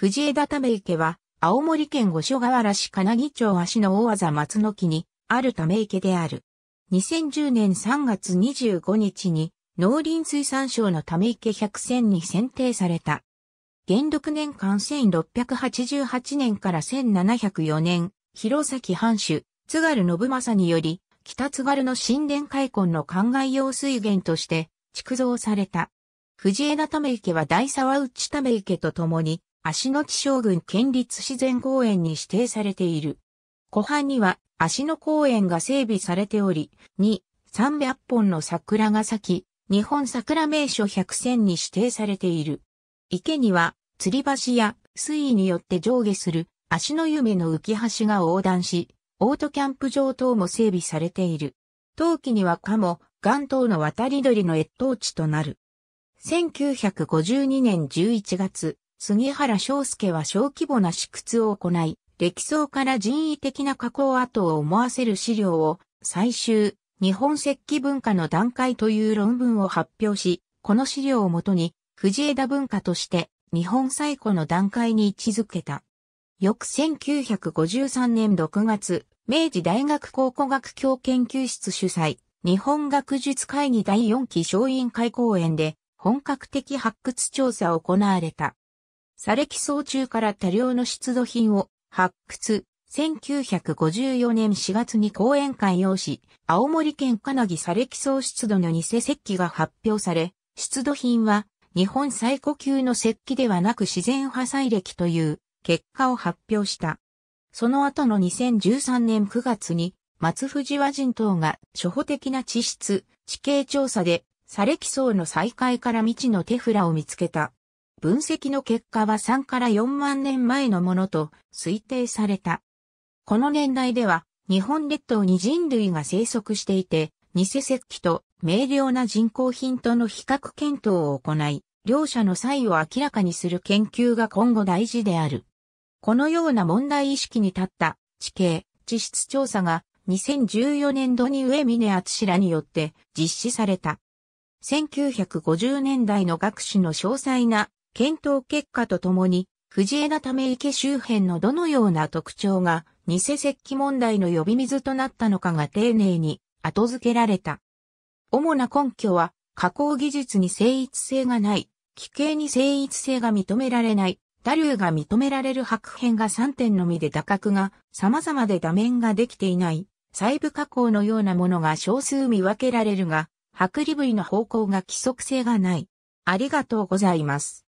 藤枝ため池は、青森県五所川原市金木町足の大技松の木に、あるため池である。2010年3月25日に、農林水産省のため池100選に選定された。元禄年間1688年から1704年、弘前藩主、津軽信政により、北津軽の神殿開墾の灌漑用水源として、築造された。藤枝ため池は大沢内ため池とともに、足の木将軍県立自然公園に指定されている。湖畔には足の公園が整備されており、2、300本の桜が咲き、日本桜名所100選に指定されている。池には、吊り橋や水位によって上下する足の夢の浮き橋が横断し、オートキャンプ場等も整備されている。冬季にはカモ、岩島の渡り鳥の越冬地となる。1952年11月、杉原章介は小規模な試掘を行い、歴層から人為的な加工跡を思わせる資料を最終日本石器文化の段階という論文を発表し、この資料をもとに藤枝文化として日本最古の段階に位置づけた。翌1953年6月、明治大学考古学教研究室主催、日本学術会議第4期小委員会講演で本格的発掘調査を行われた。レキ層中から多量の出土品を発掘。1954年4月に講演会をし、青森県金木レキ層出土の偽石器が発表され、出土品は日本最古級の石器ではなく自然破砕歴という結果を発表した。その後の2013年9月に松藤和人等が初歩的な地質、地形調査で、レキ層の再開から未知の手札を見つけた。分析の結果は3から4万年前のものと推定された。この年代では日本列島に人類が生息していて、偽石器と明瞭な人工品との比較検討を行い、両者の差異を明らかにする研究が今後大事である。このような問題意識に立った地形、地質調査が2014年度に上峰厚氏らによって実施された。1950年代の学士の詳細な検討結果とともに、藤枝ため池周辺のどのような特徴が、偽石器問題の呼び水となったのかが丁寧に後付けられた。主な根拠は、加工技術に精一性がない、規形に精一性が認められない、打流が認められる白片が3点のみで打角が様々で打面ができていない、細部加工のようなものが少数見分けられるが、剥離部位の方向が規則性がない。ありがとうございます。